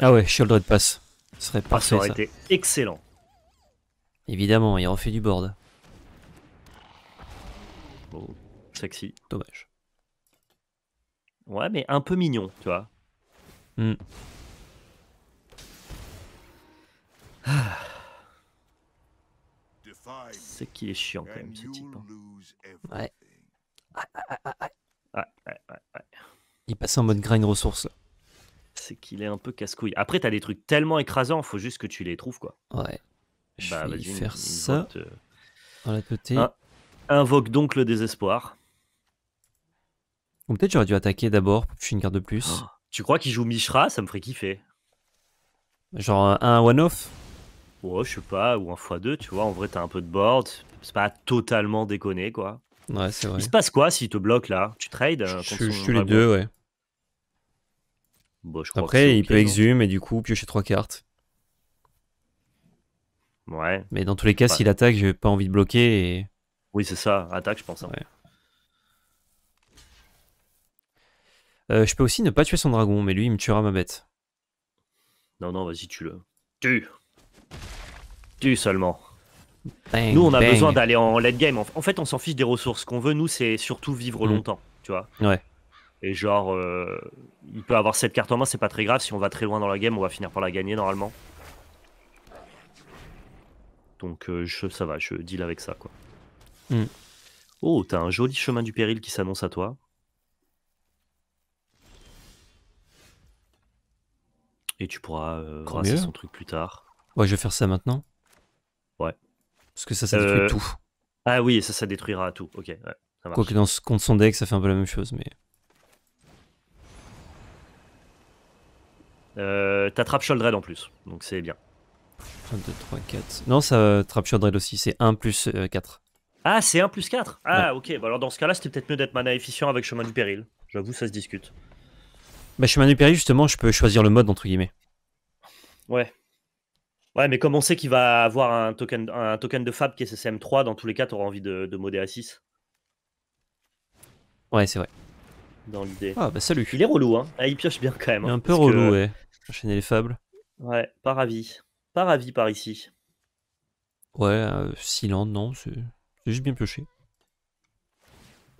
Ah ouais, red Pass. Ce serait ah, parfait. ça aurait été excellent. Évidemment, il refait du board. sexy. Dommage. Ouais, mais un peu mignon, tu vois. Hmm. Ah. C'est qu'il est chiant quand même, ce type. Hein. Ouais. ouais. Ouais, ouais, ouais. Il passe en mode grind ressources là c'est qu'il est un peu casse-couille. Après, t'as des trucs tellement écrasants, faut juste que tu les trouves, quoi. Ouais. Je bah, vais faire ça. Euh, la Invoque donc le désespoir. Ou peut-être j'aurais dû attaquer d'abord pour suis une carte de plus. Oh, tu crois qu'il joue Mishra Ça me ferait kiffer. Genre un, one-off Ouais, je sais pas, ou un x2, tu vois. En vrai, t'as un peu de board. C'est pas totalement déconné, quoi. Ouais, c'est vrai. Il se passe quoi s'il te bloque là Tu trades euh, Je, je suis les deux, ouais. Bah, Après, il peut hein. exhumer et du coup piocher trois cartes. Ouais. Mais dans tous les cas, s'il attaque, j'ai pas envie de bloquer. Et... Oui, c'est ça. Attaque, je pense. Hein. Ouais. Euh, je peux aussi ne pas tuer son dragon, mais lui, il me tuera ma bête. Non, non, vas-y, tue-le. Tue Tue seulement. nous, on a besoin d'aller en late game. En fait, on s'en fiche des ressources qu'on veut. Nous, c'est surtout vivre mm. longtemps, tu vois. Ouais. Et genre, euh, il peut avoir cette carte en main, c'est pas très grave. Si on va très loin dans la game, on va finir par la gagner normalement. Donc euh, je, ça va, je deal avec ça quoi. Hmm. Oh, t'as un joli chemin du péril qui s'annonce à toi. Et tu pourras euh, son truc plus tard. Ouais, je vais faire ça maintenant. Ouais. Parce que ça, ça détruit euh, tout. Ah oui, ça, ça détruira tout. Ok, ouais, dans ce compte son deck, ça fait un peu la même chose, mais. Euh, T'attrapes Sholdred en plus, donc c'est bien. 1, 2, 3, 4. Non, ça attrape Sholdred aussi, c'est 1 plus 4. Euh, ah, c'est 1 plus 4 Ah, ok. Bah, alors dans ce cas-là, c'était peut-être mieux d'être mana efficient avec Chemin du Péril. J'avoue, ça se discute. Bah, Chemin du Péril, justement, je peux choisir le mode, entre guillemets. Ouais. Ouais, mais comme on sait qu'il va avoir un token, un token de Fab qui est CCM3, dans tous les cas, t'auras envie de, de à 6. Ouais, c'est vrai. Dans l'idée. Ah, bah salut. Il est relou, hein. Ah, il pioche bien quand même. Hein, un peu relou, ouais. Enchaîner les fables. Ouais, par avis, par avis par ici. Ouais, 6 euh, landes, non, c'est juste bien pioché.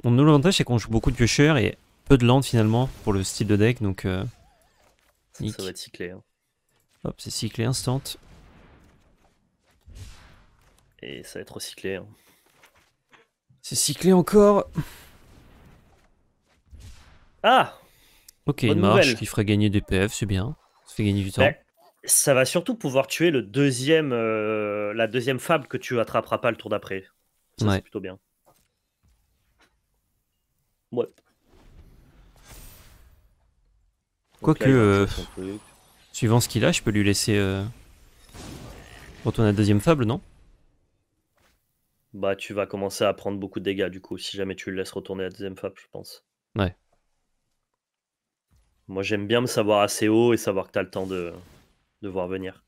Mon nous l'avantage, c'est qu'on joue beaucoup de piocheurs et peu de land finalement pour le style de deck, donc. Euh, ça, va être cyclé. Hein. Hop, c'est cyclé instant. Et ça va être recyclé. Hein. C'est cyclé encore Ah Ok, une marche qui ferait gagner des PF, c'est bien gagner du temps. Ben, ça va surtout pouvoir tuer le deuxième, euh, la deuxième fable que tu attraperas pas le tour d'après. Ça, c'est plutôt bien. Ouais. Quoique, euh, suivant ce qu'il a, je peux lui laisser euh, retourner à la deuxième fable, non Bah, tu vas commencer à prendre beaucoup de dégâts du coup, si jamais tu le laisses retourner à la deuxième fable, je pense. Ouais. Moi, j'aime bien me savoir assez haut et savoir que t'as le temps de, voir venir.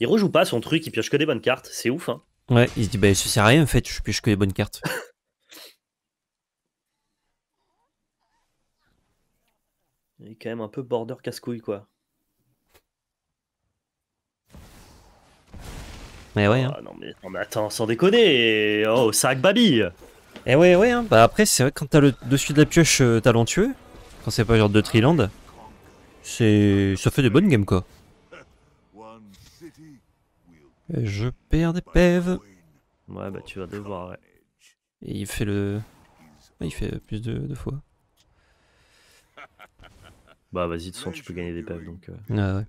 Il rejoue pas son truc, il pioche que des bonnes cartes, c'est ouf. Hein ouais, il se dit, bah, ça sert à rien en fait, je pioche que des bonnes cartes. il est quand même un peu border casse-couille, quoi. Mais eh ouais. hein. Ah, non, mais, non, attends, sans déconner. Oh, sac Babi. Et eh ouais, ouais. Hein. Bah après, c'est vrai que quand t'as le dessus de la pioche euh, talentueux, quand c'est pas genre de Triland, c'est ça fait de bonnes games quoi. je perds des pèves. Ouais bah tu vas devoir Et il fait le... il fait plus de, fois. Bah vas-y de toute façon tu peux gagner des pèves donc... Euh. Ah, ouais.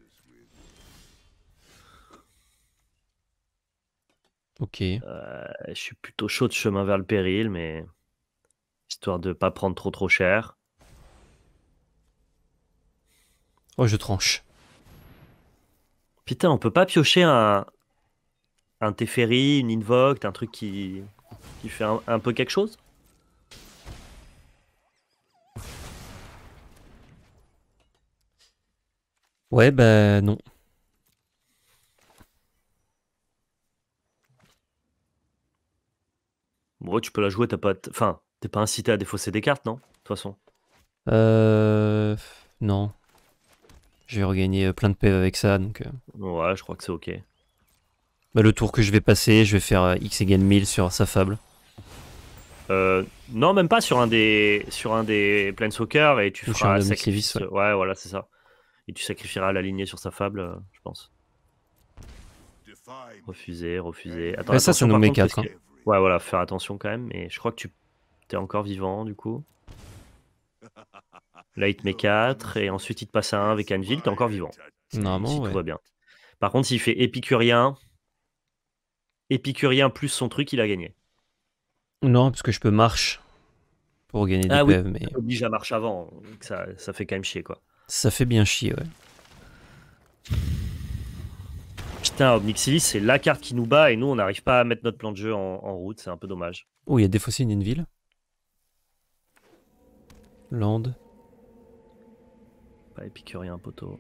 Ok. Euh, je suis plutôt chaud de chemin vers le péril mais... Histoire de pas prendre trop trop cher. Oh, je tranche. Putain, on peut pas piocher un, un Teferi, une Invoke un truc qui, qui fait un, peu quelque chose Ouais, bah non. Bon, tu peux la jouer, t'as pas. Enfin, t'es pas incité à défausser des cartes, non De toute façon. Euh. Non. Je vais regagner euh, plein de PV avec ça, donc... Euh. Ouais, je crois que c'est ok. Bah, le tour que je vais passer, je vais faire euh, X égale 1000 sur sa fable. non, même pas sur un des sur un des Planeswalker et tu feras sacrifice. Ouais. voilà, c'est ça. Et tu sacrifieras la lignée sur sa fable, je pense. Refuser, refuser. ça, ça nous met 4. Ouais, voilà, faire attention quand même. Mais je crois que tu es encore vivant du coup. Là, il te met 4, et ensuite il te passe à 1 avec Anvil, t'es encore vivant. Normalement, si ouais. tout va bien. Par contre, s'il fait épicurien, épicurien plus son truc, il a gagné. Non, parce que je peux marche pour gagner ah, oui, mais... oblige à marche avant, ça, ça fait quand même chier, quoi. Ça fait bien chier, ouais. Putain, Omnixilis, c'est la carte qui nous bat et nous, on n'arrive pas à mettre notre plan de jeu en, route, c'est un peu dommage. Oh, il y a défaussé une ville. Land. Pas épicurien, poteau.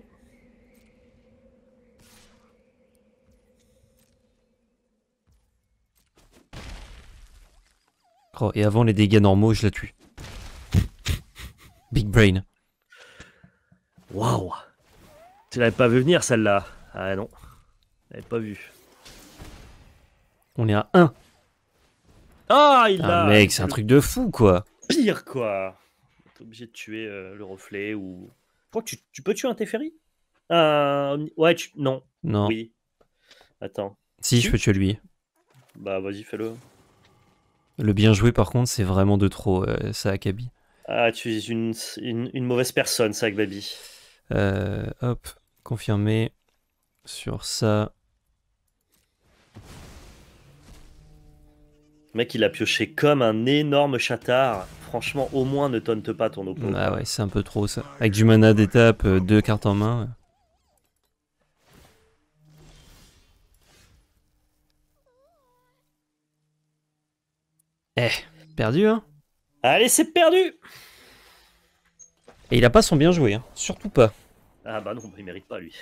Oh, et avant les dégâts normaux, je la tue. Big brain. Waouh Tu l'avais pas vu venir celle-là. Ah non. Je l'avais pas vu. On est à 1. Ah, il ah, mec, c'est un truc de fou, quoi. Pire, quoi. T'es obligé de tuer euh, le reflet ou je que tu, peux tuer un Teferi euh, Ouais, tu... non. Non. Oui. Attends. Si, je peux tuer lui. Bah, vas-y, fais-le. Le bien joué, par contre, c'est vraiment de trop, euh, ça, Akabi. Ah, tu es une, mauvaise personne, ça, Akabi. Euh, hop, confirmé sur ça. mec, il a pioché comme un énorme chatard. Franchement, au moins ne tonte pas ton opo. Ah ouais, c'est un peu trop ça. Avec du mana d'étape, euh, deux cartes en main. Eh, perdu hein Allez, c'est perdu Et il a pas son bien joué, hein. surtout pas. Ah bah non, bah, il mérite pas lui.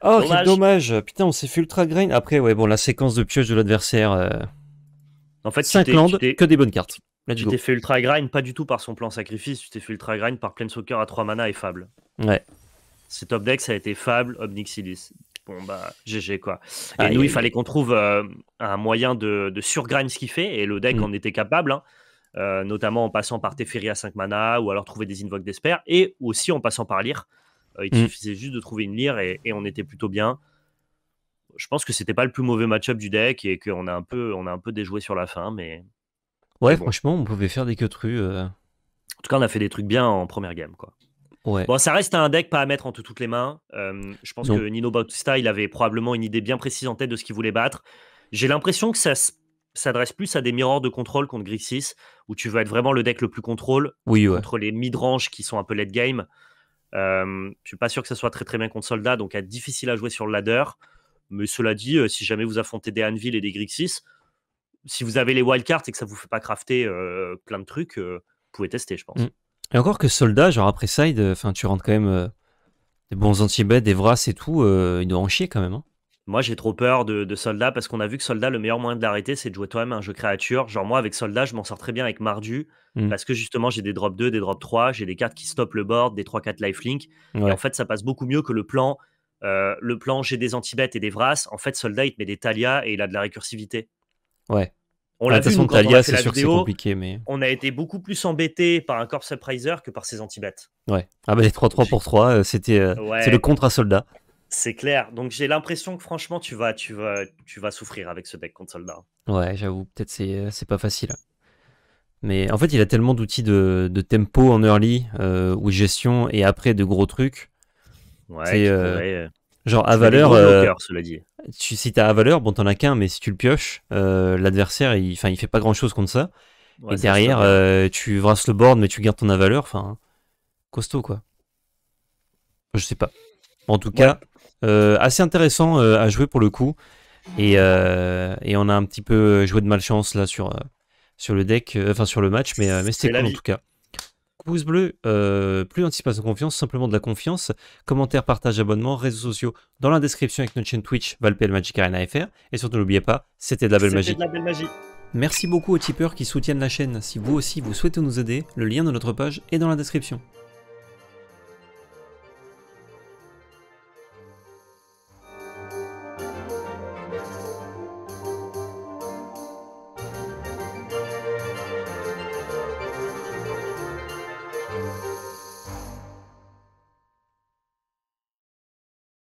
Oh, dommage. dommage Putain, on s'est fait ultra grain. Après, ouais, bon, la séquence de pioche de l'adversaire... Euh, en fait, que des bonnes cartes. tu t'es fait ultra grind, pas du tout par son plan sacrifice, tu t'es fait ultra grind par soccer à 3 mana et Fable. Ouais. C'est top deck, ça a été Fable, Obnixilis. Bon, bah, GG quoi. Et nous, il fallait qu'on trouve euh, un moyen de, de surgrind ce qu'il fait, et le deck mm. en était capable. Hein. Euh, notamment en passant par Teferi à 5 mana ou alors trouver des invoques d'espère et aussi en passant par lire. Euh, il mm. suffisait juste de trouver une Lyre et, et on était plutôt bien je pense que c'était pas le plus mauvais match-up du deck et qu'on a un peu, on a un peu déjoué sur la fin, mais. Ouais, franchement, on pouvait faire des queues trues. Euh. En tout cas, on a fait des trucs bien en première game, quoi. Bon, ça reste un deck pas à mettre entre toutes les mains. Euh, je pense que Nino Bautista, il avait probablement une idée bien précise en tête de ce qu'il voulait battre. J'ai l'impression que ça s'adresse plus à des miroirs de contrôle contre Grixis, où tu veux être vraiment le deck le plus contrôle contre les mid-range qui sont un peu late game. Je euh, je suis pas sûr que ça soit très très bien contre Soldat, donc à difficile à jouer sur le ladder. Mais cela dit, euh, si jamais vous affrontez des Anvil et des Grixis, si vous avez les wildcards et que ça vous fait pas crafter euh, plein de trucs, euh, vous pouvez tester, je pense. Mm. Et encore que soldat, genre après side, enfin tu rentres quand même des bons anti-bêtes, des vras et tout, ils doivent en chier quand même. Hein. Moi j'ai trop peur de, soldat parce qu'on a vu que soldat, le meilleur moyen de l'arrêter, c'est de jouer toi-même un jeu créature. Genre moi avec soldat, je m'en sors très bien avec Mardu mm. parce que justement j'ai des drop 2, des drop 3, j'ai des cartes qui stoppent le board, des 3-4 lifelink. link. Et en fait ça passe beaucoup mieux que le plan euh, le plan j'ai des antibêtes et des vras, en fait, Soldat, il te met des Talia et il a de la récursivité. Ouais. On ah, l'a Talia, c'est sûr c'est compliqué, mais. On a été beaucoup plus embêté par un Corps Surpriser que par ses antibêtes. Ouais. Ah bah les 3-3 pour 3, euh, c'était, euh, c'est le contre à Soldat. C'est clair. Donc j'ai l'impression que franchement, tu vas, tu, vas, tu vas souffrir avec ce deck contre Soldat. Ouais, j'avoue, peut-être c'est, c'est pas facile. Mais en fait, il a tellement d'outils de, tempo en early ou gestion et après de gros trucs euh, euh, genre à valeur. Euh, cela dit. Tu, si t'as à valeur, bon t'en as qu'un, mais si tu le pioches, l'adversaire, il, il fait pas grand chose contre ça. et derrière, tu brasses le board, mais tu gardes ton valeur, Enfin, costaud, quoi. Je sais pas. En tout cas, assez intéressant à jouer pour le coup. Et, on a un petit peu joué de malchance là sur, sur le deck, enfin sur le match, mais, mais c'était cool en tout cas pouce bleu, euh, plus d'anticipation de confiance, simplement de la confiance, commentaires, partage, abonnement, réseaux sociaux dans la description avec notre chaîne Twitch, Valpel Magic Arena FR. Et surtout, n'oubliez pas, c'était de la belle magie. De la belle magie. Merci beaucoup aux tipeurs qui soutiennent la chaîne. Si vous aussi vous souhaitez nous aider, le lien de notre page est dans la description.